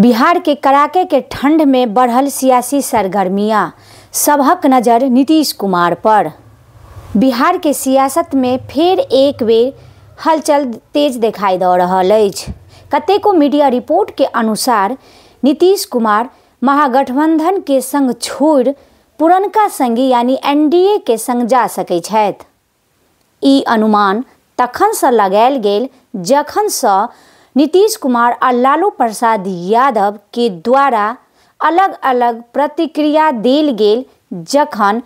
बिहार के कड़ाके के ठंड में बढ़ल सियासी सरगर्मियाँ सबक नज़र नीतीश कुमार पर बिहार के सियासत में फिर एक बेर हलचल तेज दिखाई दे रहा है कतेको मीडिया रिपोर्ट के अनुसार नीतीश कुमार महागठबंधन के संग छोड़ पुरनका संगी यानी एनडीए के संग जा सकते छथि ई अनुमान तखनसँ लगायल गेल जखनसँ नीतीश कुमार और लालू प्रसाद यादव के द्वारा अलग अलग प्रतिक्रिया दिल गेल जखन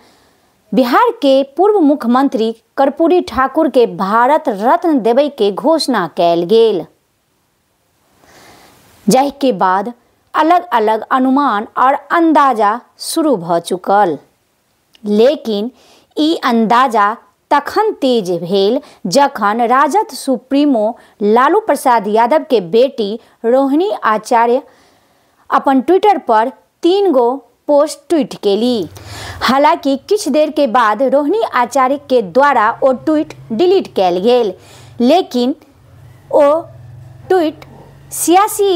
बिहार के पूर्व मुख्यमंत्री कर्पूरी ठाकुर के भारत रत्न देव के घोषणा कैल गेल जहि के बाद अलग अलग अनुमान और अंदाजा शुरू भ चुकल लेकिन ई अंदाजा तखन तेज भेल जखन राजद सुप्रीमो लालू प्रसाद यादव के बेटी रोहिणी आचार्य अपन ट्विटर पर तीन गो पोस्ट ट्वीट ली हालांकि किछ देर के बाद रोहिणी आचार्य के द्वारा ओ ट्वीट डिलीट कयल गेल लेकिन ओ ट्वीट सियासी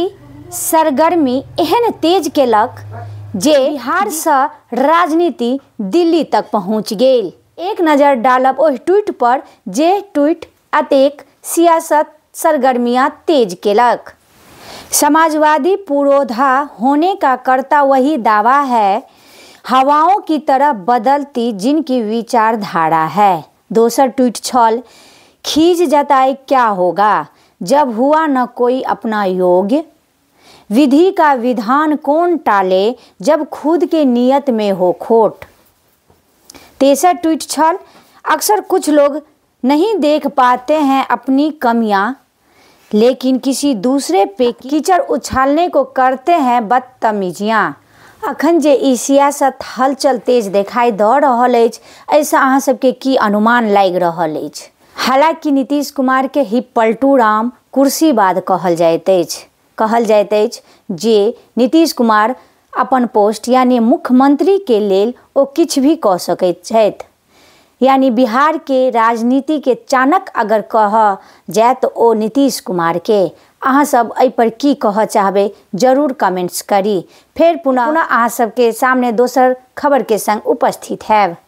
सरगर्मी एहन तेज केलक जे से राजनीति दिल्ली तक पहुँच गेल एक नज़र डालब ओ ट्वीट पर जे ट्वीट अतेक सियासत सरगर्मियां तेज केलक समाजवादी पुरोधा होने का करता वही दावा है हवाओं की तरह बदलती जिनकी विचारधारा है दोसर ट्वीट छल खींच जताए क्या होगा जब हुआ न कोई अपना योग्य विधि का विधान कौन टाले जब खुद के नियत में हो खोट तेसर ट्वीट छल अक्सर कुछ लोग नहीं देख पाते हैं अपनी कमियां लेकिन किसी दूसरे पे कीचड़ उछालने को करते हैं बदतमीजियाँ अखन जे ई सियासत हलचल तेज दिखाई दऽ रहा अछि अहाँ सबके की अनुमान लग रहा हालांकि नीतीश कुमार के ही पलटू राम बाद कहल जाते कहल जाते जे नीतीश कुमार अपन पोस्ट यानी मुख्यमंत्री के लेल ओ किछ भी कह सकैत यानी बिहार के राजनीति के चाणक अगर कह जाए तो ओ नीतीश कुमार के अहाँ सब की कह चाहबे जरूर कमेंट्स करी फिर पुनः पुनः अहाँ सबके सामने दोसर खबर के संग उपस्थित है